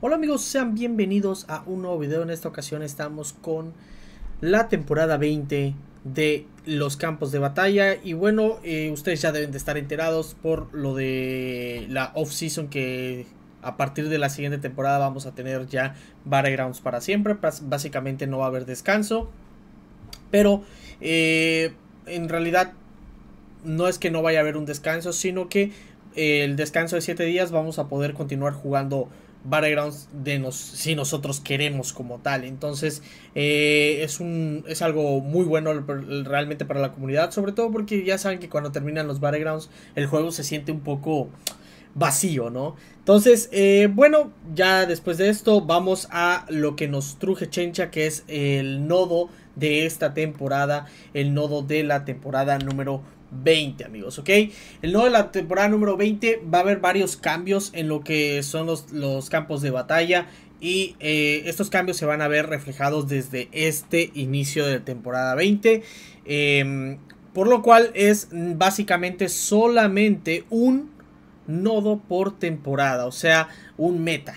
Hola amigos, sean bienvenidos a un nuevo video. En esta ocasión estamos con la temporada 20 de los campos de batalla. Y bueno, eh, ustedes ya deben de estar enterados por lo de la off-season que a partir de la siguiente temporada vamos a tener ya Battlegrounds para siempre. Básicamente no va a haber descanso. Pero eh, en realidad no es que no vaya a haber un descanso, sino que el descanso de 7 días vamos a poder continuar jugando battlegrounds de nos, si nosotros queremos como tal. Entonces eh, es, un, es algo muy bueno realmente para la comunidad, sobre todo porque ya saben que cuando terminan los battlegrounds el juego se siente un poco vacío, ¿no? Entonces, eh, bueno, ya después de esto vamos a lo que nos truje Chencha, que es el nodo de esta temporada, el nodo de la temporada número 20, amigos, ¿ok? El nodo de la temporada número 20 va a haber varios cambios en lo que son los, los campos de batalla. Y eh, estos cambios se van a ver reflejados desde este inicio de temporada 20. Em, por lo cual es básicamente solamente un nodo por temporada, o sea, un meta,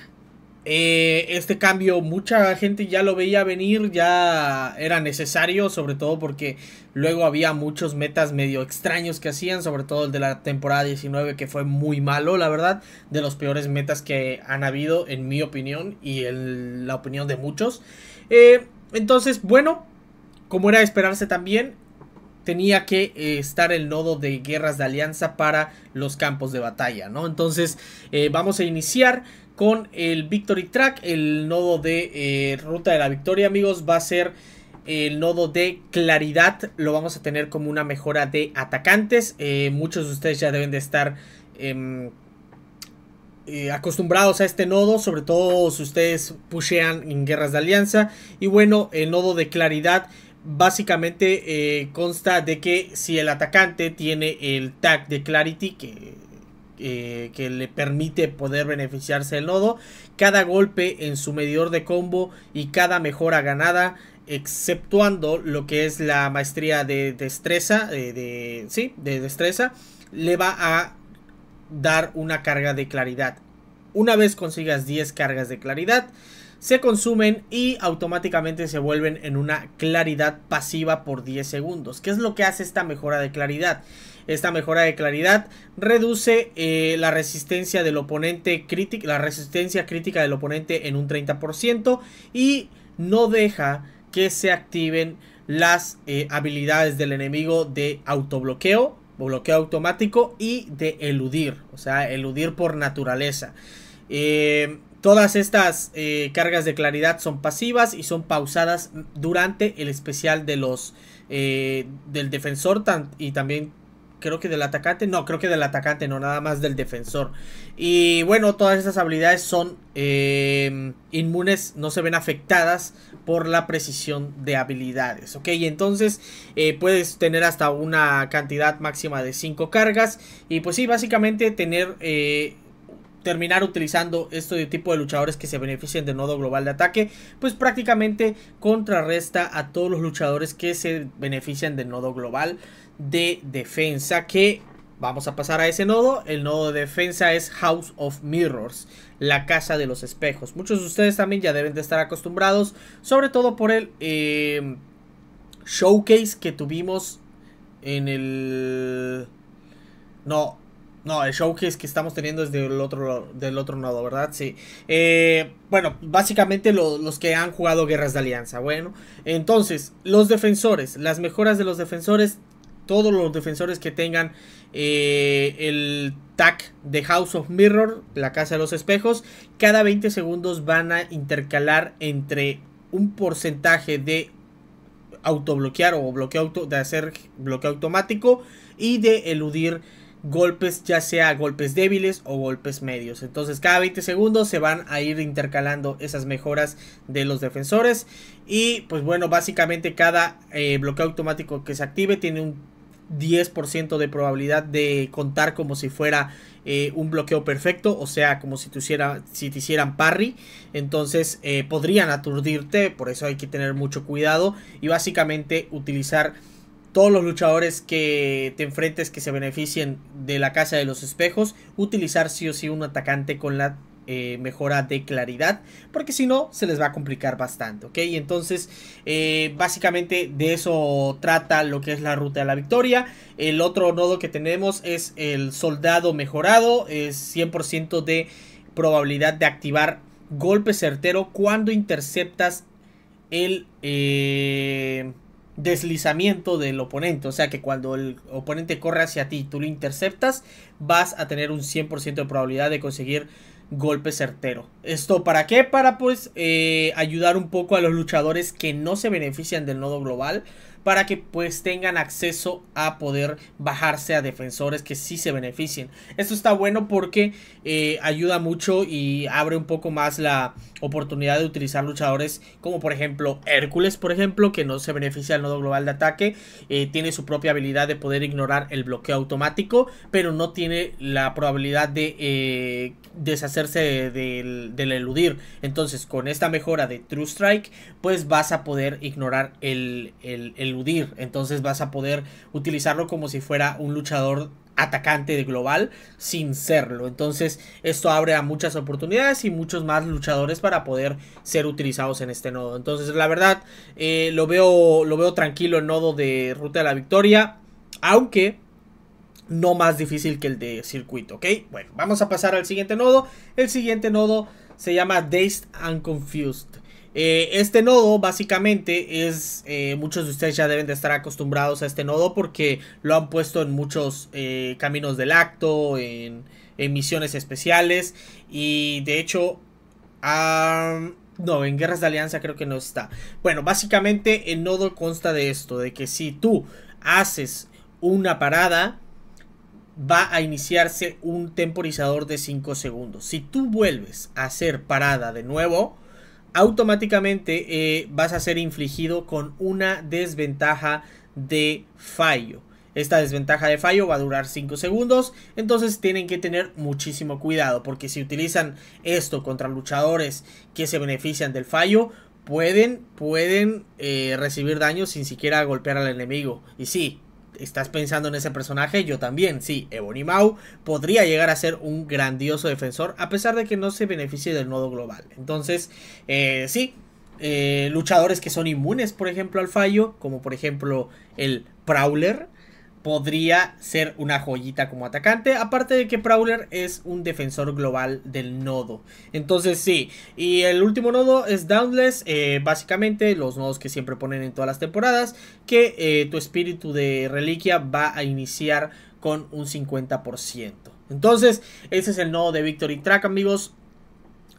eh, este cambio mucha gente ya lo veía venir, ya era necesario, sobre todo porque luego había muchos metas medio extraños que hacían, sobre todo el de la temporada 19 que fue muy malo, la verdad, de los peores metas que han habido en mi opinión y en la opinión de muchos. Eh, entonces, bueno, como era de esperarse también, tenía que eh, estar el nodo de guerras de alianza para los campos de batalla, ¿no? Entonces, vamos a iniciar con el Victory Track. El nodo de eh, Ruta de la Victoria, amigos, va a ser el nodo de Claridad. Lo vamos a tener como una mejora de atacantes. Eh, muchos de ustedes ya deben de estar... Em, eh, acostumbrados a este nodo, sobre todo si ustedes pushean en guerras de alianza. Y bueno, el nodo de claridad básicamente consta de que si el atacante tiene el tag de clarity, que eh, que le permite poder beneficiarse del nodo, cada golpe en su medidor de combo y cada mejora ganada, exceptuando lo que es la maestría de destreza, eh, de, sí, de destreza, le va a dar una carga de claridad. Una vez consigas 10 cargas de claridad, se consumen y automáticamente se vuelven en una claridad pasiva por 10 segundos. ¿Qué es lo que hace esta mejora de claridad? Esta mejora de claridad reduce eh, la resistencia del oponente crítica, la resistencia crítica del oponente en un 30% y no deja que se activen las eh, habilidades del enemigo de autobloqueo, bloqueo automático y de eludir, o sea, eludir por naturaleza. Eh, Todas estas eh, cargas de claridad son pasivas y son pausadas durante el especial de los eh, del defensor y también creo que del atacante. No, creo que del atacante, no, nada más del defensor. Y bueno, todas estas habilidades son eh, inmunes, no se ven afectadas por la precisión de habilidades. Ok, y entonces puedes tener hasta una cantidad máxima de 5 cargas. Y pues sí, básicamente tener terminar utilizando este tipo de luchadores que se benefician del nodo global de ataque, pues prácticamente contrarresta a todos los luchadores que se benefician del nodo global de defensa que Vamos a pasar a ese nodo. El nodo de defensa es House of Mirrors, la casa de los espejos. Muchos de ustedes también ya deben de estar acostumbrados, sobre todo por el em, showcase que tuvimos en el... No, no, el showcase que estamos teniendo es del otro, del otro nodo, ¿verdad? Sí. Eh, bueno, básicamente los que han jugado guerras de alianza. Bueno, entonces, los defensores, las mejoras de los defensores, todos los defensores que tengan eh, el TAC de House of Mirror, la casa de los espejos, cada 20 segundos van a intercalar entre un porcentaje de autobloquear o bloqueo auto, de hacer bloqueo automático y de eludir golpes, ya sea golpes débiles o golpes medios. Entonces cada 20 segundos se van a ir intercalando esas mejoras de los defensores. Y pues bueno, básicamente cada eh, bloqueo automático que se active tiene un 10% de probabilidad de contar como si fuera eh, un bloqueo perfecto, o sea, como si te, si te hicieran parry, entonces eh, podrían aturdirte, por eso hay que tener mucho cuidado y básicamente utilizar todos los luchadores que te enfrentes que se beneficien de la Casa de los Espejos, utilizar sí o sí un atacante con la eh, mejora de claridad, porque si no se les va a complicar bastante, ¿ok? Entonces, eh, básicamente de eso trata lo que es la ruta de la victoria. El otro nodo que tenemos es el soldado mejorado, es 100% de probabilidad de activar golpe certero cuando interceptas el... Eh, deslizamiento del oponente. O sea que cuando el oponente corre hacia ti, tú lo interceptas, vas a tener un 100% de probabilidad de conseguir golpe certero. ¿Esto para qué? Para pues eh, ayudar un poco a los luchadores que no se benefician del nodo global para que pues tengan acceso a poder bajarse a defensores que sí se beneficien. Esto está bueno porque eh, ayuda mucho y abre un poco más la oportunidad de utilizar luchadores como por ejemplo Hércules, por ejemplo, que no se beneficia del nodo global de ataque, eh, tiene su propia habilidad de poder ignorar el bloqueo automático, pero no tiene la probabilidad de eh, deshacerse del eludir. Entonces con esta mejora de True Strike, pues vas a poder ignorar el entonces vas a poder utilizarlo como si fuera un luchador atacante de global sin serlo. Entonces esto abre a muchas oportunidades y muchos más luchadores para poder ser utilizados en este nodo. Entonces la verdad eh, lo, veo, lo veo tranquilo el nodo de Ruta de la Victoria. Aunque no más difícil que el de circuito, ¿ok? Bueno, vamos a pasar al siguiente nodo. El siguiente nodo se llama Dazed and Confused. Eh, este nodo básicamente es, eh, muchos de ustedes ya deben de estar acostumbrados a este nodo porque lo han puesto en muchos eh, caminos del acto, en, misiones especiales y de hecho, no, en guerras de alianza creo que no está. Bueno, básicamente el nodo consta de esto, de que si tú haces una parada, va a iniciarse un temporizador de 5 segundos. Si tú vuelves a hacer parada de nuevo, automáticamente eh, vas a ser infligido con una desventaja de fallo. Esta desventaja de fallo va a durar 5 segundos, entonces tienen que tener muchísimo cuidado, porque si utilizan esto contra luchadores que se benefician del fallo, pueden, pueden eh, recibir daño sin siquiera golpear al enemigo. Y sí, estás pensando en ese personaje, yo también. Sí, Ebony podría llegar a ser un grandioso defensor, a pesar de que no se beneficie del nodo global. Entonces, eh, sí, eh, luchadores que son inmunes, por ejemplo, al fallo, como por ejemplo el Prowler podría ser una joyita como atacante. Aparte de que Prowler es un defensor global del nodo. Entonces sí, y el último nodo es Downless. Eh, básicamente los nodos que siempre ponen en todas las temporadas. Que eh, tu espíritu de reliquia va a iniciar con un 50%. Entonces ese es el nodo de Victory Track amigos.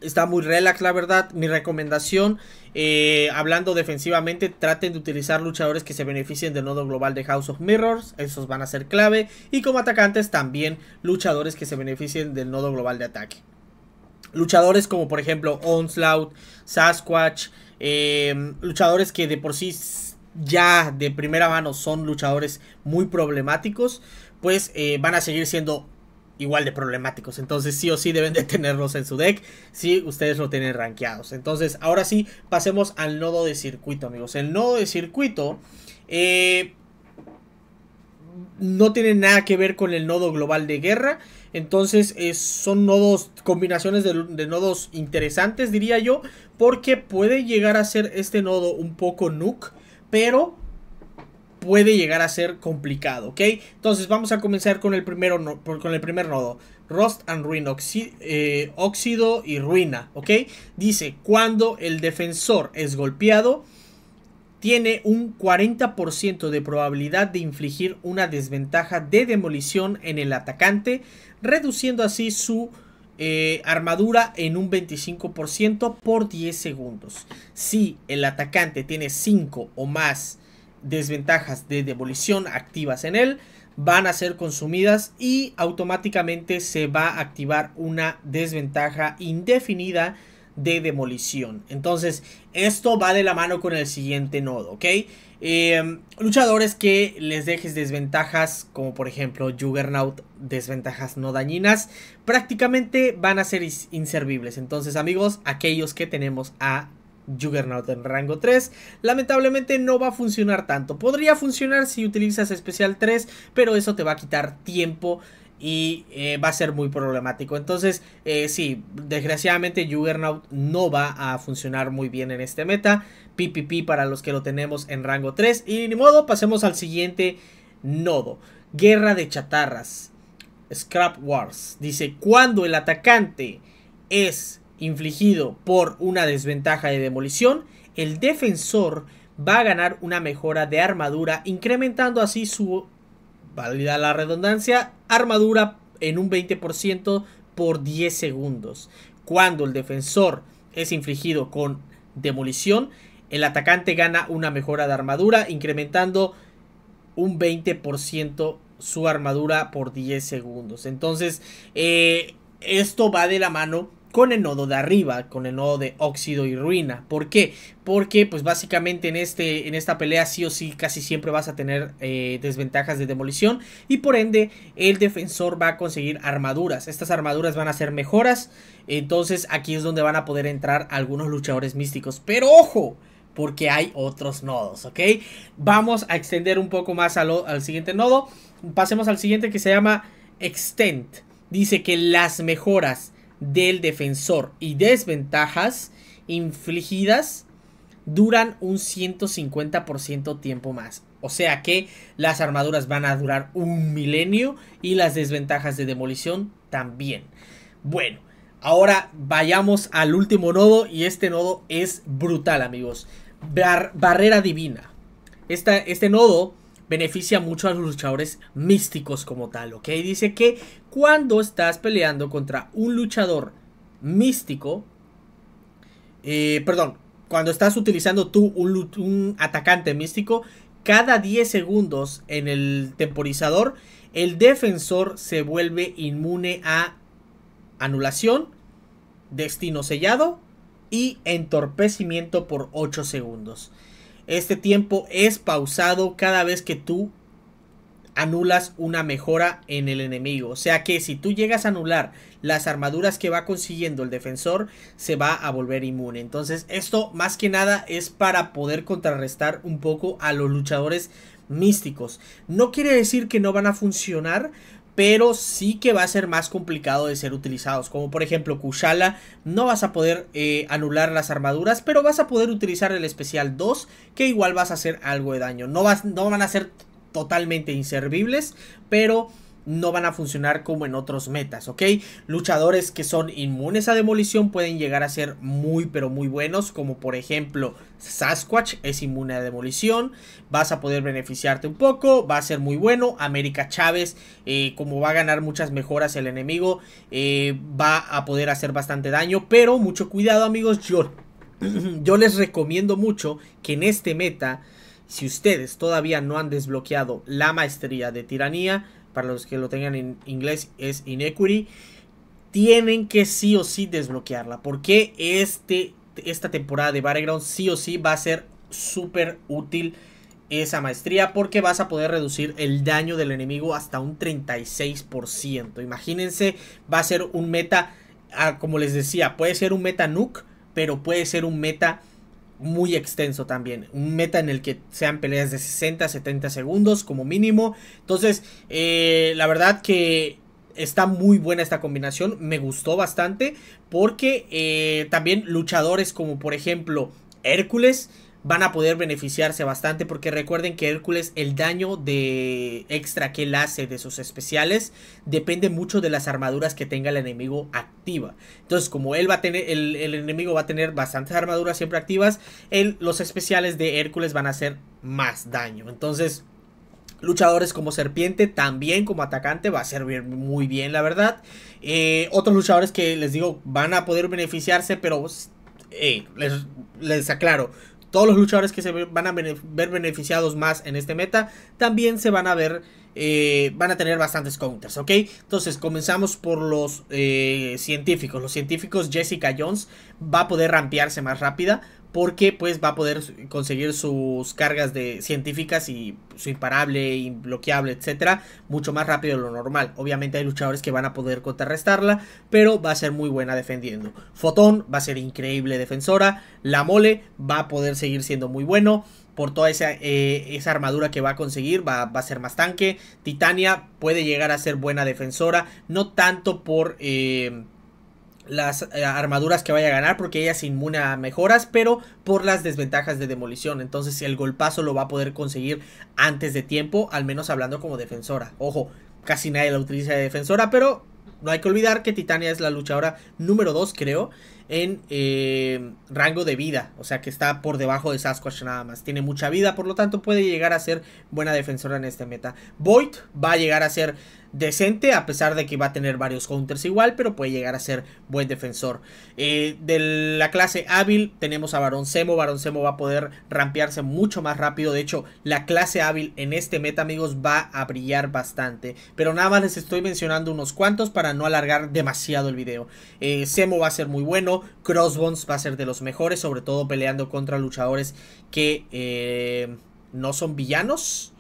Está muy relax la verdad. Mi recomendación eh, hablando defensivamente, traten de utilizar luchadores que se beneficien del nodo global de House of Mirrors, esos van a ser clave. Y como atacantes también luchadores que se beneficien del nodo global de ataque. Luchadores como por ejemplo Onslaught, Sasquatch, eh, luchadores que de por sí ya de primera mano son luchadores muy problemáticos, pues eh, van a seguir siendo igual de problemáticos. Entonces sí o sí deben de tenerlos en su deck si ustedes lo tienen rankeados. Entonces ahora sí, pasemos al nodo de circuito, amigos. El nodo de circuito eh, no tiene nada que ver con el nodo global de guerra. Entonces son nodos, combinaciones de, de, nodos interesantes, diría yo, porque puede llegar a ser este nodo un poco nuke, pero puede llegar a ser complicado, ¿ok? Entonces vamos a comenzar con el, primero con el primer nodo. Rust and Ruin, eh, óxido y ruina, ¿ok? Dice, cuando el defensor es golpeado, tiene un 40% de probabilidad de infligir una desventaja de demolición en el atacante, reduciendo así su eh, armadura en un 25% por 10 segundos. Si el atacante tiene 5 o más desventajas de demolición activas en él van a ser consumidas y automáticamente se va a activar una desventaja indefinida de demolición. Entonces, esto va de la mano con el siguiente nodo, ¿ok? Em, luchadores que les dejes desventajas, como por ejemplo Juggernaut, desventajas no dañinas, prácticamente van a ser inservibles. Entonces, amigos, aquellos que tenemos a Juggernaut en rango 3. Lamentablemente no va a funcionar tanto. Podría funcionar si utilizas especial 3, pero eso te va a quitar tiempo y eh, va a ser muy problemático. Entonces, eh, sí, desgraciadamente Juggernaut no va a funcionar muy bien en este meta. PPP para los que lo tenemos en rango 3. Y ni modo, pasemos al siguiente nodo. Guerra de chatarras. Scrap Wars. Dice, cuando el atacante es infligido por una desventaja de demolición, el defensor va a ganar una mejora de armadura, incrementando así su, válida la redundancia, armadura en un 20% por 10 segundos. Cuando el defensor es infligido con demolición, el atacante gana una mejora de armadura, incrementando un 20% su armadura por 10 segundos. Entonces, eh, esto va de la mano con el nodo de arriba, con el nodo de óxido y ruina. ¿Por qué? Porque pues básicamente en, este, en esta pelea sí o sí casi siempre vas a tener eh, desventajas de demolición y por ende el defensor va a conseguir armaduras. Estas armaduras van a ser mejoras, entonces aquí es donde van a poder entrar algunos luchadores místicos. Pero ojo, porque hay otros nodos, ¿ok? Vamos a extender un poco más al siguiente nodo. Pasemos al siguiente que se llama Extend. Dice que las mejoras del defensor y desventajas infligidas duran un 150% tiempo más. O sea que las armaduras van a durar un milenio y las desventajas de demolición también. Bueno, ahora vayamos al último nodo y este nodo es brutal amigos. barrera divina. este nodo beneficia mucho a los luchadores místicos como tal, ¿ok? Dice que cuando estás peleando contra un luchador místico, eh, perdón, cuando estás utilizando tú un atacante místico, cada 10 segundos en el temporizador, el defensor se vuelve inmune a anulación, destino sellado y entorpecimiento por 8 segundos. Este tiempo es pausado cada vez que tú anulas una mejora en el enemigo. O sea que si tú llegas a anular las armaduras que va consiguiendo el defensor, se va a volver inmune. Entonces esto más que nada es para poder contrarrestar un poco a los luchadores místicos. No quiere decir que no van a funcionar, pero sí que va a ser más complicado de ser utilizados. Como por ejemplo Kushala, no vas a poder eh, anular las armaduras, pero vas a poder utilizar el especial 2, que igual vas a hacer algo de daño. No, vas, no van a ser totalmente inservibles, pero no van a funcionar como en otros metas, ¿ok? Luchadores que son inmunes a demolición pueden llegar a ser muy pero muy buenos, como por ejemplo Sasquatch es inmune a demolición, vas a poder beneficiarte un poco, va a ser muy bueno, América Chávez, eh, como va a ganar muchas mejoras el enemigo, eh, va a poder hacer bastante daño, pero mucho cuidado amigos, yo, yo les recomiendo mucho que en este meta, si ustedes todavía no han desbloqueado la maestría de tiranía, para los que lo tengan en inglés es Inequity, tienen que sí o sí desbloquearla. Porque este, esta temporada de Battleground sí o sí va a ser súper útil esa maestría porque vas a poder reducir el daño del enemigo hasta un 36%. Imagínense, va a ser un meta, ah, como les decía, puede ser un meta nuke, pero puede ser un meta muy extenso también. Un meta en el que sean peleas de 60, 70 segundos como mínimo. Entonces, eh, la verdad que está muy buena esta combinación. Me gustó bastante porque eh, también luchadores como por ejemplo Hércules van a poder beneficiarse bastante porque recuerden que Hércules el daño de extra que él hace de sus especiales depende mucho de las armaduras que tenga el enemigo activa. Entonces como él va a tener el, enemigo va a tener bastantes armaduras siempre activas, los especiales de Hércules van a hacer más daño. Entonces luchadores como Serpiente, también como atacante, va a servir muy bien, la verdad. Eh, otros luchadores que les digo van a poder beneficiarse, pero eh, les, les aclaro, todos los luchadores que se van a ver beneficiados más en este meta también se van a ver eh, van a tener bastantes counters, ¿ok? Entonces comenzamos por los eh, científicos. Los científicos Jessica Jones va a poder rampearse más rápida, porque pues va a poder conseguir sus cargas de científicas y su imparable, bloqueable, etcétera, mucho más rápido de lo normal. Obviamente hay luchadores que van a poder contrarrestarla, pero va a ser muy buena defendiendo. Fotón va a ser increíble defensora, la mole va a poder seguir siendo muy bueno. Por toda esa, eh, esa armadura que va a conseguir, va, a ser más tanque. Titania puede llegar a ser buena defensora, no tanto por... Eh, las eh, armaduras que vaya a ganar porque ella es inmune a mejoras, pero por las desventajas de demolición. Entonces el golpazo lo va a poder conseguir antes de tiempo, al menos hablando como defensora. Ojo, casi nadie la utiliza de defensora, pero no hay que olvidar que Titania es la luchadora número 2, creo, en eh, rango de vida. O sea que está por debajo de Sasquatch nada más. Tiene mucha vida, por lo tanto puede llegar a ser buena defensora en este meta. Void va a llegar a ser decente, a pesar de que va a tener varios counters igual, pero puede llegar a ser buen defensor. Eh, de la clase hábil tenemos a Baron Semo, Baron Semo va a poder rampearse mucho más rápido, de hecho la clase hábil en este meta amigos va a brillar bastante, pero nada más les estoy mencionando unos cuantos para no alargar demasiado el video. Semo eh, va a ser muy bueno, Crossbones va a ser de los mejores, sobre todo peleando contra luchadores que eh, no son villanos,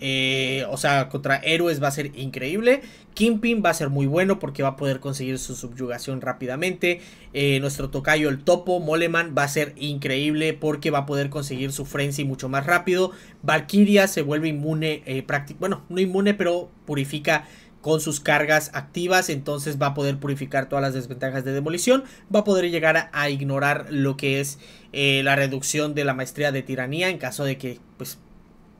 eh, o sea, contra héroes va a ser increíble. kimping va a ser muy bueno porque va a poder conseguir su subyugación rápidamente. Eh, nuestro tocayo, el topo, Moleman, va a ser increíble porque va a poder conseguir su frenzy mucho más rápido. Valkyria se vuelve inmune, eh, bueno, no inmune, pero purifica con sus cargas activas, entonces va a poder purificar todas las desventajas de demolición, va a poder llegar a, ignorar lo que es la reducción de la maestría de tiranía en caso de que, pues,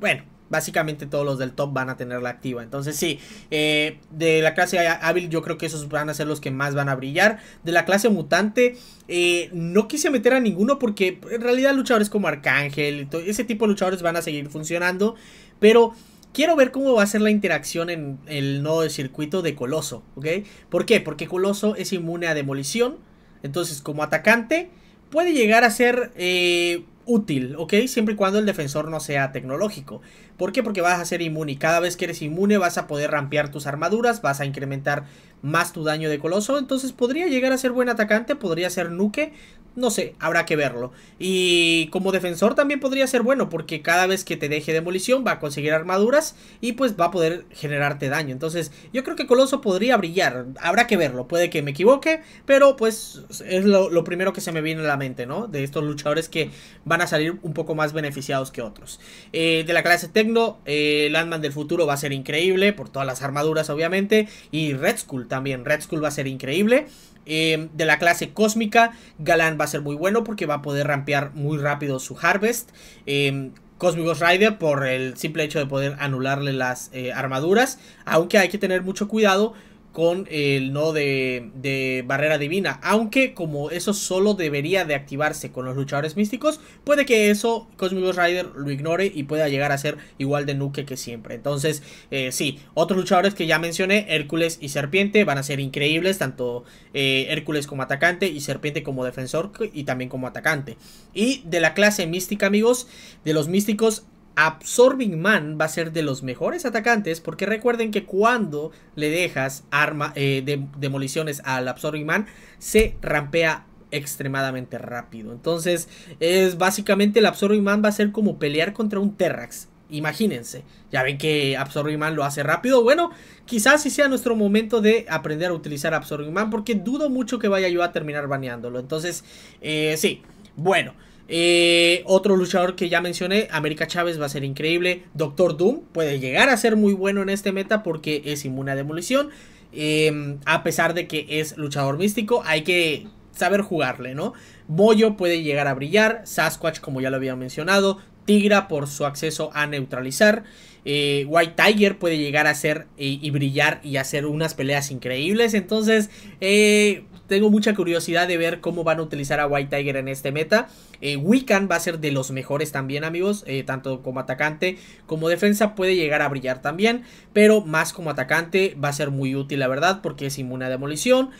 bueno, básicamente todos los del top van a tenerla activa. Entonces sí, eh, de la clase hábil yo creo que esos van a ser los que más van a brillar. De la clase mutante eh, no quise meter a ninguno porque en realidad luchadores como Arcángel, ese tipo de luchadores van a seguir funcionando. Pero quiero ver cómo va a ser la interacción en el nodo de circuito de Coloso, ¿ok? ¿Por qué? Porque Coloso es inmune a demolición. Entonces como atacante puede llegar a ser... Eh, útil, ¿ok? Siempre y cuando el defensor no sea tecnológico. ¿Por qué? Porque vas a ser inmune y cada vez que eres inmune vas a poder rampear tus armaduras, vas a incrementar más tu daño de coloso, entonces podría llegar a ser buen atacante, podría ser nuke, no sé, habrá que verlo. Y como defensor también podría ser bueno porque cada vez que te deje demolición va a conseguir armaduras y pues va a poder generarte daño. Entonces yo creo que Coloso podría brillar, habrá que verlo, puede que me equivoque, pero pues es lo, primero que se me viene a la mente, ¿no? De estos luchadores que van a salir un poco más beneficiados que otros. Eh, de la clase T eh, el Landman del futuro va a ser increíble, por todas las armaduras obviamente, y Red Skull también, Red Skull va a ser increíble. Eh, de la clase cósmica, Galán va a ser muy bueno porque va a poder rampear muy rápido su Harvest. Eh, Rider por el simple hecho de poder anularle las eh, armaduras. Aunque hay que tener mucho cuidado con el nodo de, barrera divina. Aunque como eso solo debería de activarse con los luchadores místicos, puede que eso Cosmic Rider lo ignore y pueda llegar a ser igual de nuke que siempre. Entonces, eh, sí, otros luchadores que ya mencioné, Hércules y Serpiente, van a ser increíbles, tanto eh, Hércules como atacante y Serpiente como defensor y también como atacante. Y de la clase mística, amigos, de los místicos, Absorbing Man va a ser de los mejores atacantes porque recuerden que cuando le dejas arma, eh, de, demoliciones al Absorbing Man se rampea extremadamente rápido. Entonces es básicamente el Absorbing Man va a ser como pelear contra un Terrax. Imagínense, ya ven que Absorbing Man lo hace rápido. Bueno, quizás sí sea nuestro momento de aprender a utilizar Absorbing Man porque dudo mucho que vaya yo a terminar baneándolo. Entonces, eh, sí, bueno. Eh, otro luchador que ya mencioné, América Chávez va a ser increíble. Doctor Doom puede llegar a ser muy bueno en este meta porque es inmune a demolición. Em, a pesar de que es luchador místico, hay que saber jugarle, ¿no? Moyo puede llegar a brillar. Sasquatch, como ya lo había mencionado. Tigra por su acceso a neutralizar. Eh, White Tiger puede llegar a ser y brillar y hacer unas peleas increíbles. Entonces, eh, tengo mucha curiosidad de ver cómo van a utilizar a White Tiger en este meta. Eh, Wiccan va a ser de los mejores también, amigos. tanto como atacante como defensa puede llegar a brillar también. Pero más como atacante va a ser muy útil, la verdad, porque es inmune a demolición.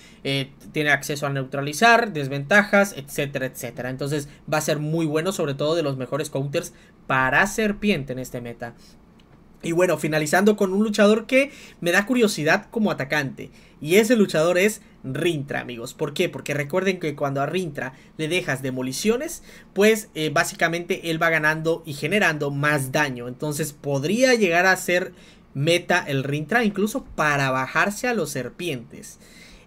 tiene acceso a neutralizar, desventajas, etcétera, etcétera. Entonces va a ser muy bueno, sobre todo de los mejores counters para serpiente en este meta. Y bueno, finalizando con un luchador que me da curiosidad como atacante. Y ese luchador es Rintra, amigos. ¿Por qué? Porque recuerden que cuando a Rintra le dejas demoliciones, pues eh, básicamente él va ganando y generando más daño. Entonces podría llegar a ser meta el Rintra incluso para bajarse a los serpientes.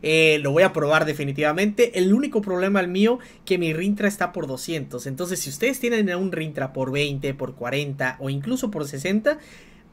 Eh, lo voy a probar definitivamente. El único problema el mío que mi Rintra está por 200. Entonces si ustedes tienen un Rintra por 20, por 40 o incluso por 60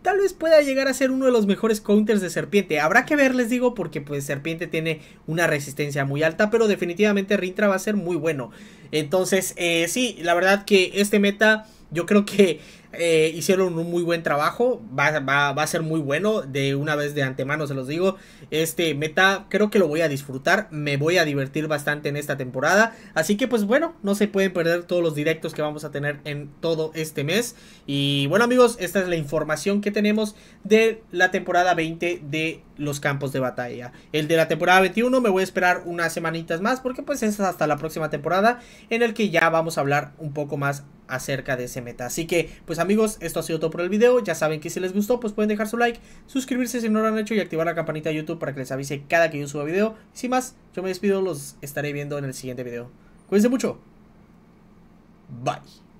tal vez pueda llegar a ser uno de los mejores counters de Serpiente. Habrá que ver, les digo, porque pues Serpiente tiene una resistencia muy alta, pero definitivamente Rintra va a ser muy bueno. Entonces, eh, sí, la verdad que este meta yo creo que eh, hicieron un muy buen trabajo. Va, va, a ser muy bueno. De una vez de antemano se los digo. Este meta creo que lo voy a disfrutar. Me voy a divertir bastante en esta temporada. Así que pues bueno, no se pueden perder todos los directos que vamos a tener en todo este mes. Y bueno amigos, esta es la información que tenemos de la temporada 20 de los campos de batalla. El de la temporada 21 me voy a esperar unas semanitas más porque pues es hasta la próxima temporada en el que ya vamos a hablar un poco más acerca de ese meta. Así que pues amigos, esto ha sido todo por el video. Ya saben que si les gustó, pues pueden dejar su like, suscribirse si no lo han hecho y activar la campanita de YouTube para que les avise cada que yo suba video. y Sin más, yo me despido, los estaré viendo en el siguiente video. Cuídense mucho. Bye.